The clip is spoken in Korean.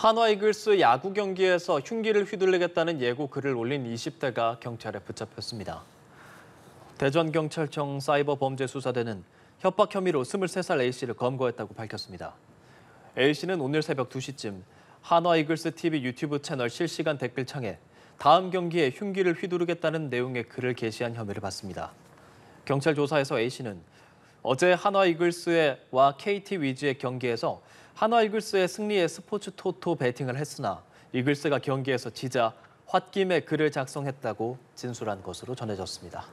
한화이글스 야구 경기에서 흉기를 휘둘리겠다는 예고 글을 올린 20대가 경찰에 붙잡혔습니다. 대전경찰청 사이버범죄수사대는 협박 혐의로 23살 A씨를 검거했다고 밝혔습니다. A씨는 오늘 새벽 2시쯤 한화이글스 TV 유튜브 채널 실시간 댓글창에 다음 경기에 흉기를 휘두르겠다는 내용의 글을 게시한 혐의를 받습니다. 경찰 조사에서 A씨는 어제 한화 이글스와 KT 위즈의 경기에서 한화 이글스의 승리에 스포츠 토토 베팅을 했으나 이글스가 경기에서 지자 홧김에 글을 작성했다고 진술한 것으로 전해졌습니다.